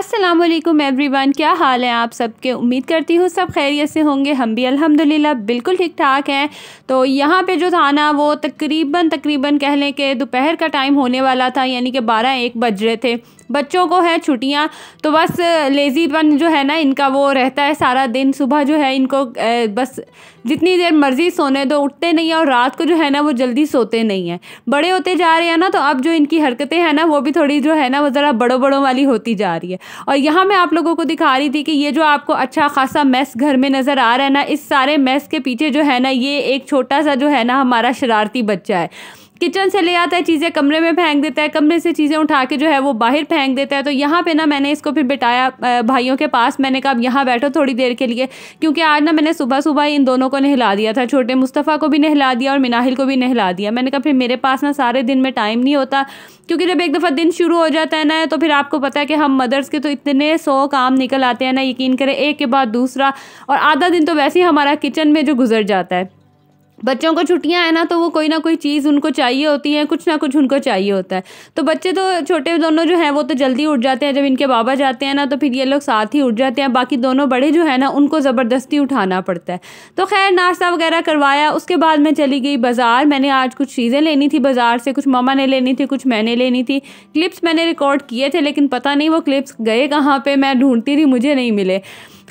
अस्सलाम वालेकुम एवरीवन क्या हाल है आप सबके उम्मीद करती हूँ सब खैरियत से होंगे हम भी अल्हम्दुलिल्लाह बिल्कुल ठीक ठाक हैं तो यहाँ पे जो था ना वो तकरीबन तकरीबन कह लें कि दोपहर का टाइम होने वाला था यानी कि बारह एक बज रहे थे बच्चों को है छुट्टियाँ तो बस लेज़ीपन जो है ना इनका वो रहता है सारा दिन सुबह जो है इनको बस जितनी देर मर्ज़ी सोने दो उठते नहीं हैं और रात को जो है ना वो जल्दी सोते नहीं हैं बड़े होते जा रहे हैं ना तो अब जो इनकी हरकतें हैं ना वो भी थोड़ी जो है ना वो ज़रा बड़ों बड़ों वाली होती जा रही है और यहाँ मैं आप लोगों को दिखा रही थी कि ये जो आपको अच्छा खासा मैस घर में नज़र आ रहा है ना इस सारे मैस के पीछे जो है ना ये एक छोटा सा जो है ना हमारा शरारती बच्चा है किचन से ले आता है चीज़ें कमरे में फेंक देता है कमरे से चीज़ें उठा के जो है वो बाहर फेंक देता है तो यहाँ पे ना मैंने इसको फिर बिठाया भाइयों के पास मैंने कहा अब यहाँ बैठो थोड़ी देर के लिए क्योंकि आज ना मैंने सुबह सुबह इन दोनों को नहला दिया था छोटे मुस्तफ़ा को भी नहला दिया और मिनाहिल को भी नहला दिया मैंने कहा फिर मेरे पास ना सारे दिन में टाइम नहीं होता क्योंकि जब एक दफ़ा दिन शुरू हो जाता है ना तो फिर आपको पता है कि हम मदर्स के तो इतने सौ काम निकल आते हैं ना यकीन करें एक के बाद दूसरा और आधा दिन तो वैसे ही हमारा किचन में जो गुजर जाता है बच्चों को छुट्टियां है ना तो वो कोई ना कोई चीज़ उनको चाहिए होती है कुछ ना कुछ उनको चाहिए होता है तो बच्चे तो छोटे दोनों जो हैं वो तो जल्दी उठ जाते हैं जब इनके बाबा जाते हैं ना तो फिर ये लोग साथ ही उठ जाते हैं बाकी दोनों बड़े जो है ना उनको ज़बरदस्ती उठाना पड़ता है तो खैर नाश्ता वगैरह करवाया उसके बाद मैं चली गई बाज़ार मैंने आज कुछ चीज़ें लेनी थी बाज़ार से कुछ मामा ने लेनी थी कुछ मैंने लेनी थी क्लिप्स मैंने रिकॉर्ड किए थे लेकिन पता नहीं वो क्लिप्स गए कहाँ पर मैं ढूंढती थी मुझे नहीं मिले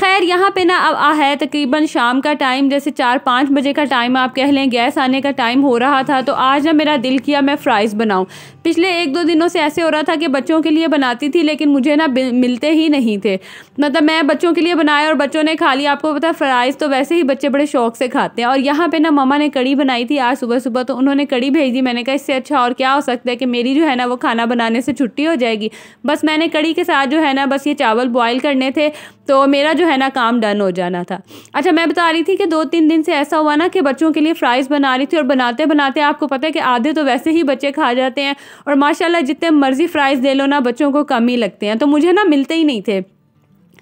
खैर यहाँ पे ना अब आ है तकरीबन शाम का टाइम जैसे चार पाँच बजे का टाइम आप कह लें गैस आने का टाइम हो रहा था तो आज ना मेरा दिल किया मैं फ़्राइज़ बनाऊँ पिछले एक दो दिनों से ऐसे हो रहा था कि बच्चों के लिए बनाती थी लेकिन मुझे ना मिलते ही नहीं थे मतलब मैं बच्चों के लिए बनाया और बच्चों ने खा लिया आपको पता फ़्राइज़ तो वैसे ही बच्चे बड़े शौक से खाते हैं और यहाँ पर ना ममा ने कड़ी बनाई थी आज सुबह सुबह तो उन्होंने कड़ी भेजी मैंने कहा इससे अच्छा और क्या हो सकता है कि मेरी जो है ना वो खाना बनाने से छुट्टी हो जाएगी बस मैंने कड़ी के साथ जो है ना बस ये चावल बॉयल करने थे तो मेरा जो है ना काम डन हो जाना था अच्छा मैं बता रही थी कि दो तीन दिन से ऐसा हुआ ना कि बच्चों के लिए फ़्राइज़ बना रही थी और बनाते बनाते आपको पता है कि आधे तो वैसे ही बच्चे खा जाते हैं और माशाला जितने मर्ज़ी फ़्राइज़ दे लो ना बच्चों को कम ही लगते हैं तो मुझे ना मिलते ही नहीं थे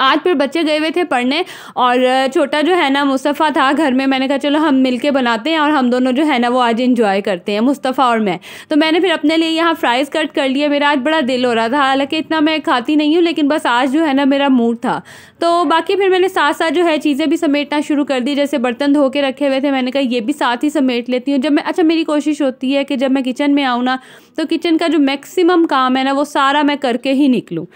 आज फिर बच्चे गए हुए थे पढ़ने और छोटा जो है ना मुस्तफ़ा था घर में मैंने कहा चलो हम मिल के बनाते हैं और हम दोनों जो है ना वो आज इन्जॉय करते हैं मुस्तफ़ा और मैं तो मैंने फिर अपने लिए यहाँ फ्राइज़ कट कर लिए मेरा आज बड़ा दिल हो रहा था हालाँकि इतना मैं खाती नहीं हूँ लेकिन बस आज जो है ना मेरा मूड था तो बाकी फिर मैंने साथ साथ जो है चीज़ें भी समेटना शुरू कर दी जैसे बर्तन धो के रखे हुए थे मैंने कहा ये भी साथ ही समेट लेती हूँ जब मैं अच्छा मेरी कोशिश होती है कि जब मैं किचन में आऊँ ना तो किचन का जो मैक्सिमम काम है ना वो सारा मैं करके ही निकलूँ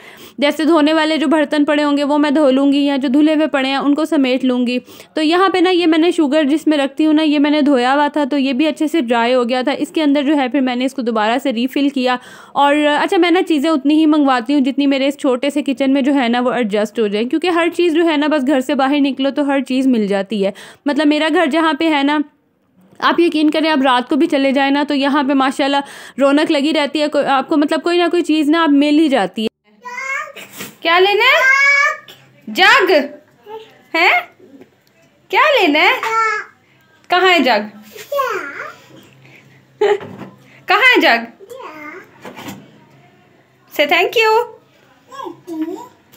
जैसे धोने वाले जो बर्तन पड़े होंगे वो मैं धो लूँगी या जो धुले हुए पड़े हैं उनको समेट लूँगी तो यहाँ पर ना ये मैंने शुगर जिसमें रखती हूँ ना ये मैंने धोया हुआ था तो ये भी अच्छे से ड्राई हो गया था इसके अंदर जो है फिर मैंने इसको दोबारा से रीफ़िल किया और अच्छा मैं ना चीज़ें उतनी ही मंगवाती हूँ जितनी मेरे इस छोटे से किचन में जो है ना वो एडजस्ट हो जाए क्योंकि हर चीज़ जो है ना बस घर से बाहर निकलो तो हर चीज़ मिल जाती है मतलब मेरा घर जहाँ पे है ना आप यकीन करें आप रात को भी चले जाए ना तो यहाँ पे माशाल्लाह रौनक लगी रहती है आपको मतलब कोई ना कोई चीज़ ना आप मिल ही जाती है क्या लेना है जग है क्या लेना है कहा है जग कहा है जग से थैंक यू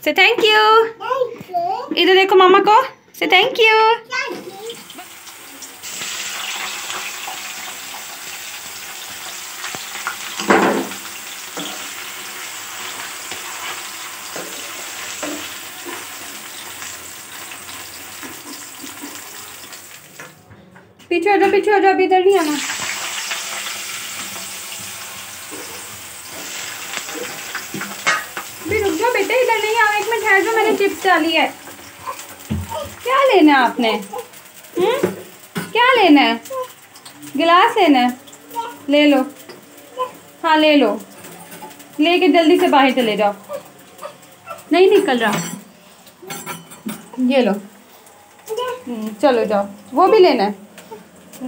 से थैंक यू इधर देखो मामा को से थैंक यू पीछे आ जाओ पीछे आ जाओ अभी इधर नहीं आना अभी रुक जाओ बेटे इधर नहीं आना एक मिनट ठहर जाओ मैंने चिप्स डाली है क्या लेना है आपने हुँ? हम्म? क्या लेना है गिलास लेना है ले लो हाँ ले लो लेके जल्दी से बाहर चले जाओ नहीं निकल रहा ये लो हम्म, चलो जाओ वो भी लेना है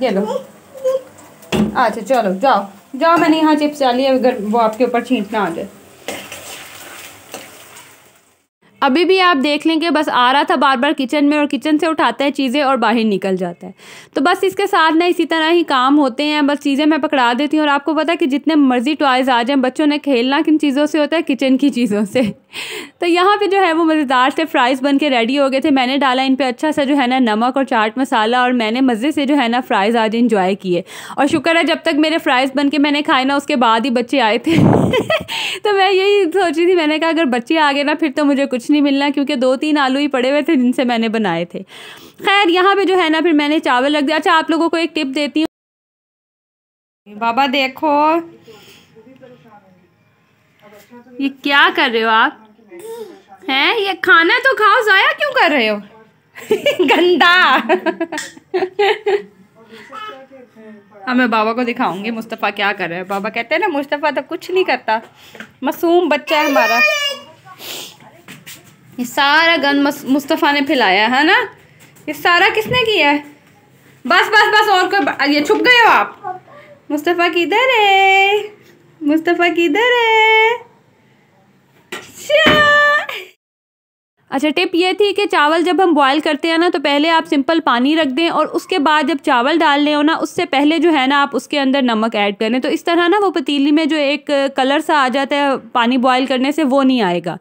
ये लो अच्छा चलो जाओ जाओ मैंने यहाँ चिप्स डाली है अगर वो आपके ऊपर छींटना आ जाए अभी भी आप देख लेंगे बस आ रहा था बार बार किचन में और किचन से उठाता है चीज़ें और बाहर निकल जाता है तो बस इसके साथ ना इसी तरह ही काम होते हैं बस चीज़ें मैं पकड़ा देती हूँ और आपको पता है कि जितने मर्जी टॉयज़ आ जाएँ बच्चों ने खेलना किन चीज़ों से होता है किचन की चीज़ों से तो यहाँ पर जो है वो मज़ेदार से फ्राइज़ बन के रेडी हो गए थे मैंने डाला इन पर अच्छा सा जो है ना नमक और चाट मसाला और मैंने मज़े से जो है ना फ्राइज़ आज इंजॉय किए और शुक्र है जब तक मेरे फ्राइज़ बन के मैंने खाए ना उसके बाद ही बच्चे आए थे तो मैं यही सोची थी मैंने कहा अगर बच्चे आ गए ना फिर तो मुझे कुछ कुछ नहीं मिलना क्योंकि दो तीन आलू ही पड़े हुए थे जिनसे मैंने बनाए थे खैर यहाँ पे जो है ना फिर मैंने चावल रख दिया अच्छा आप लोगों को एक टिप देती हूँ बाबा देखो ये क्या कर रहे हो आप हैं ये खाना तो खाओ जाया क्यों कर रहे हो गंदा हाँ मैं बाबा को दिखाऊंगी मुस्तफ़ा क्या कर रहे हैं बाबा कहते हैं ना मुस्तफ़ा तो कुछ नहीं करता मासूम बच्चा है हमारा ये सारा गंद मुस्तफ़ा ने फैलाया है ना ये सारा किसने किया है बस बस बस और कोई ये छुप गए हो आप मुस्तफ़ा किधर है मुस्तफ़ा किधर है अच्छा टिप ये थी कि चावल जब हम बॉयल करते हैं ना तो पहले आप सिंपल पानी रख दें और उसके बाद जब चावल डाल लें हो ना उससे पहले जो है ना आप उसके अंदर नमक ऐड करें तो इस तरह ना वो पतीली में जो एक कलर सा आ जाता है पानी बॉयल करने से वो नहीं आएगा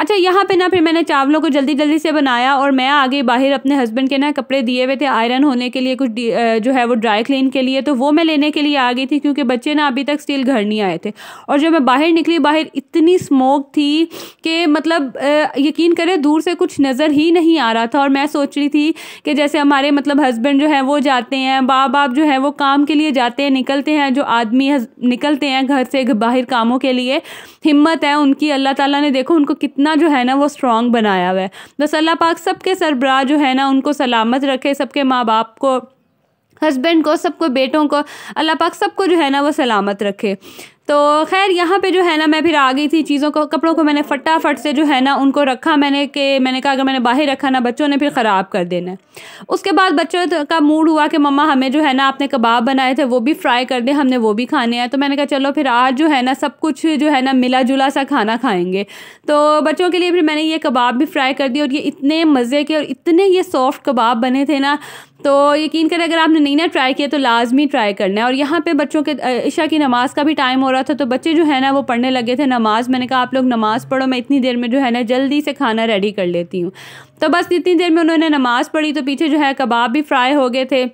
अच्छा यहाँ पे ना फिर मैंने चावलों को जल्दी जल्दी से बनाया और मैं आगे बाहर अपने हस्बैंड के ना कपड़े दिए हुए थे आयरन होने के लिए कुछ जो है वो ड्राई क्लीन के लिए तो वो मैं लेने के लिए आ गई थी क्योंकि बच्चे ना अभी तक स्टिल घर नहीं आए थे और जब मैं बाहर निकली बाहर इतनी स्मोक थी कि मतलब यकीन करें दूर से कुछ नज़र ही नहीं आ रहा था और मैं सोच रही थी कि जैसे हमारे मतलब हस्बैंड जो है वो जाते हैं बाप बाप जो है वो काम के लिए जाते हैं निकलते हैं जो आदमी निकलते हैं घर से बाहर कामों के लिए हिम्मत है उनकी अल्लाह ताला ने देखो उनको कितना इतना जो है ना वो स्ट्रॉन्ग बनाया हुआ है बस अल्लाह पाक सबके सरबराह जो है ना उनको सलामत रखे सबके माँ बाप को हस्बैंड को सबको बेटों को अल्लाह पाक सबको जो है ना वो सलामत रखे तो खैर यहाँ पे जो है ना मैं फिर आ गई थी चीज़ों को कपड़ों को मैंने फटाफट से जो है ना उनको रखा मैंने कि मैंने कहा अगर मैंने बाहर रखा ना बच्चों ने फिर ख़राब कर देना उसके बाद बच्चों का मूड हुआ कि मम्मा हमें जो है ना आपने कबाब बनाए थे वो भी फ्राई कर दें हमने वो भी खाने हैं तो मैंने कहा चलो फिर आज जो है ना सब कुछ जो है ना मिला जुला सा खाना खाएँगे तो बच्चों के लिए फिर मैंने ये कबाब भी फ्राई कर दिए और ये इतने मज़े के और इतने ये सॉफ्ट कबाब बने थे ना तो यकीन करें अगर आपने नहीं ना ट्राई किया तो लाजमी ट्राई करना है और यहाँ पे बच्चों के इशा की नमाज़ का भी टाइम हो रहा रहा था तो बच्चे जो है ना वो पढ़ने लगे थे नमाज़ मैंने कहा आप लोग नमाज़ पढ़ो मैं इतनी देर में जो है ना जल्दी से खाना रेडी कर लेती हूँ तो बस इतनी देर में उन्होंने नमाज़ पढ़ी तो पीछे जो है कबाब भी फ्राई हो गए थे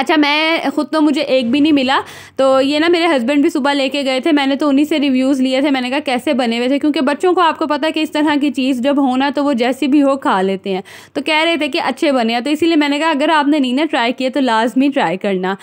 अच्छा मैं ख़ुद तो मुझे एक भी नहीं मिला तो ये ना मेरे हस्बैंड भी सुबह लेके गए थे मैंने तो उन्हीं से रिव्यूज़ लिए थे मैंने कहा कैसे बने हुए थे क्योंकि बच्चों को आपको पता है कि इस तरह की चीज़ जब हो ना तो वो जैसी भी हो खा लेते हैं तो कह रहे थे कि अच्छे बने हैं तो इसीलिए मैंने कहा अगर आपने नहीं ना ट्राई किया तो लाजमी ट्राई करना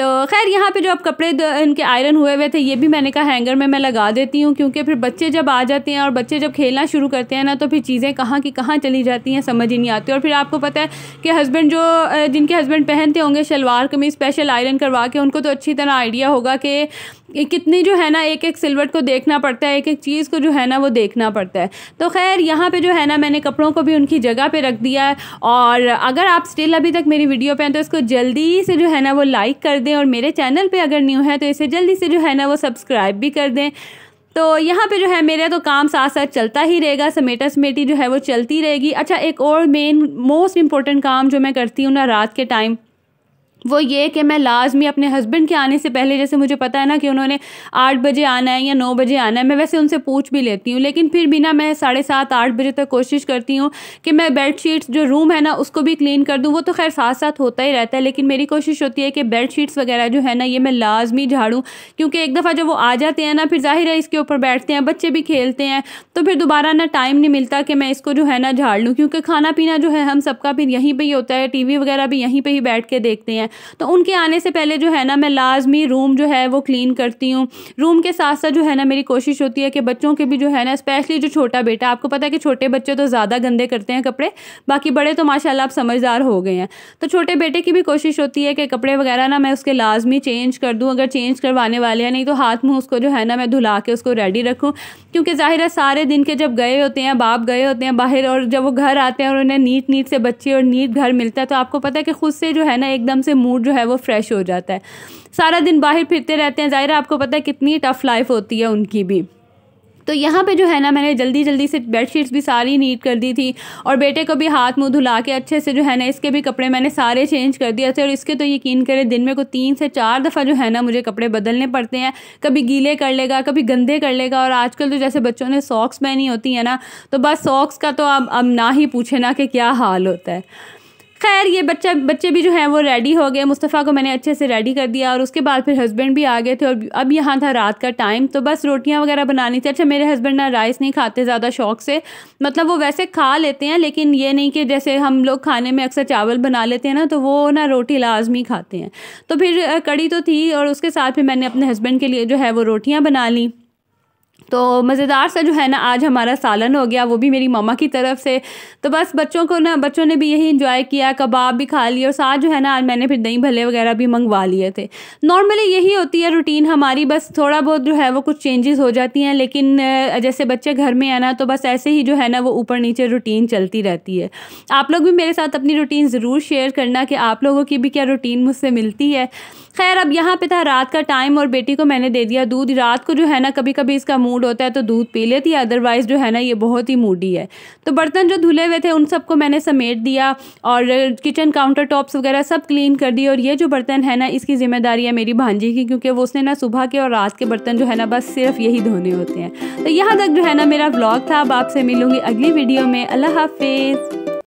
तो खैर यहाँ पे जो अब कपड़े इनके आयरन हुए हुए थे ये भी मैंने कहा हैंगर में मैं लगा देती हूँ क्योंकि फिर बच्चे जब आ जाते हैं और बच्चे जब खेलना शुरू करते हैं ना तो फिर चीज़ें कहाँ की कहाँ चली जाती हैं समझ ही नहीं आती और फिर आपको पता है कि हस्बैंड जो जिनके हस्बैंड पहनते होंगे शलवार कमीज स्पेशल आयरन करवा के उनको तो अच्छी तरह आइडिया होगा कि कितनी जो है ना एक एक सिलवट को देखना पड़ता है एक एक चीज़ को जो है ना वो देखना पड़ता है तो खैर यहाँ पे जो है ना मैंने कपड़ों को भी उनकी जगह पे रख दिया है और अगर आप स्टिल अभी तक मेरी वीडियो पे हैं तो इसको जल्दी से जो है ना वो लाइक कर दें दें और मेरे चैनल पे अगर न्यू है तो इसे जल्दी से जो है ना वो सब्सक्राइब भी कर दें तो यहाँ पे जो है मेरा तो काम साथ साथ चलता ही रहेगा समेटा समेटी जो है वो चलती रहेगी अच्छा एक और मेन मोस्ट इम्पॉर्टेंट काम जो मैं करती हूँ ना रात के टाइम वो ये कि मैं लाजमी अपने हस्बैंड के आने से पहले जैसे मुझे पता है ना कि उन्होंने आठ बजे आना है या नौ बजे आना है मैं वैसे उनसे पूछ भी लेती हूँ लेकिन फिर भी ना मैं साढ़े सात आठ बजे तक कोशिश करती हूँ कि मैं बेड शीट्स जो रूम है ना उसको भी क्लीन कर दूँ वो तो खैर साथ साथ होता ही रहता है लेकिन मेरी कोशिश होती है कि बेड शीट्स वगैरह जो है ना ये मैं लाजमी झाड़ूँ क्योंकि एक दफ़ा जब वो आ जाते हैं ना फिर ज़ाहिर है इसके ऊपर बैठते हैं बच्चे भी खेलते हैं तो फिर दोबारा ना टाइम नहीं मिलता कि मैं इसको जो है ना झाड़ लूँ क्योंकि खाना पीना जो है हम सबका फिर यहीं पर ही होता है टी वगैरह भी यहीं पर ही बैठ के देखते हैं तो उनके आने से पहले जो है ना मैं लाजमी रूम जो है वो क्लीन करती हूँ रूम के साथ साथ जो है ना मेरी कोशिश होती है कि बच्चों के भी जो है ना स्पेशली जो छोटा बेटा आपको पता है कि छोटे बच्चे तो ज़्यादा गंदे करते हैं कपड़े बाकी बड़े तो माशाला आप समझदार हो गए हैं तो छोटे बेटे की भी कोशिश होती है कि कपड़े वगैरह ना मैं उसके लाजमी चेंज कर दूँ अगर चेंज करवाने वाले हैं नहीं तो हाथ मुँह उसको जो है ना मैं धुला के उसको रेडी रखूँ क्योंकि ज़ाहिर है सारे दिन के जब गए होते हैं बाप गए होते हैं बाहर और जब वो घर आते हैं और उन्हें नीट नीट से बच्चे और नीट घर मिलता है तो आपको पता है कि खुद से जो है ना एकदम से मूड जो है वो फ्रेश हो जाता है सारा दिन बाहर फिरते रहते हैं ज़ाहिर आपको पता है कितनी टफ़ लाइफ होती है उनकी भी तो यहाँ पे जो है ना मैंने जल्दी जल्दी से बेडशीट्स भी सारी नीट कर दी थी और बेटे को भी हाथ मुंह धुला के अच्छे से जो है ना इसके भी कपड़े मैंने सारे चेंज कर दिए थे और इसके तो यकीन करें दिन में को तीन से चार दफ़ा जो है ना मुझे कपड़े बदलने पड़ते हैं कभी गीले कर लेगा कभी गंदे कर लेगा और आजकल तो जैसे बच्चों ने सॉक्स पहनी होती है ना तो बस सॉक्स का तो अब अब ना ही पूछे ना कि क्या हाल होता है खैर ये बच्चा बच्चे भी जो हैं वो रेडी हो गए मुस्तफ़ा को मैंने अच्छे से रेडी कर दिया और उसके बाद फिर हस्बैंड भी आ गए थे और अब यहाँ था रात का टाइम तो बस रोटियाँ वगैरह बनानी थी अच्छा मेरे हस्बैंड ना राइस नहीं खाते ज़्यादा शौक से मतलब वो वैसे खा लेते हैं लेकिन ये नहीं कि जैसे हम लोग खाने में अक्सर चावल बना लेते हैं ना तो वो ना रोटी लाजमी खाते हैं तो फिर कड़ी तो थी और उसके साथ फिर मैंने अपने हस्बैंड के लिए जो है वो रोटियाँ बना ली तो मज़ेदार सा जो है ना आज हमारा सालन हो गया वो भी मेरी मामा की तरफ से तो बस बच्चों को ना बच्चों ने भी यही इन्जॉय किया कबाब भी खा लिए और साथ जो है ना आज मैंने फिर दही भले वगैरह भी मंगवा लिए थे नॉर्मली यही होती है रूटीन हमारी बस थोड़ा बहुत जो है वो कुछ चेंजेस हो जाती हैं लेकिन जैसे बच्चे घर में आना तो बस ऐसे ही जो है ना वो ऊपर नीचे रूटीन चलती रहती है आप लोग भी मेरे साथ अपनी रूटीन ज़रूर शेयर करना कि आप लोगों की भी क्या रूटीन मुझसे मिलती है खैर अब यहाँ पे था रात का टाइम और बेटी को मैंने दे दिया दूध रात को जो है ना कभी कभी इसका मूड होता है तो दूध पी लेती है अदरवाइज़ जो है ना ये बहुत ही मूडी है तो बर्तन जो धुले हुए थे उन सबको मैंने समेट दिया और किचन काउंटर टॉप्स वगैरह सब क्लीन कर दिए और ये जो बर्तन है ना इसकी जिम्मेदारी है मेरी भांजी की क्योंकि वो उसने ना सुबह के और रात के बर्तन जो है ना बस सिर्फ यही धोने होते हैं तो यहाँ तक जो है ना मेरा ब्लॉग था अब आपसे मिलूँगी अगली वीडियो में अल्लाह हाफिज़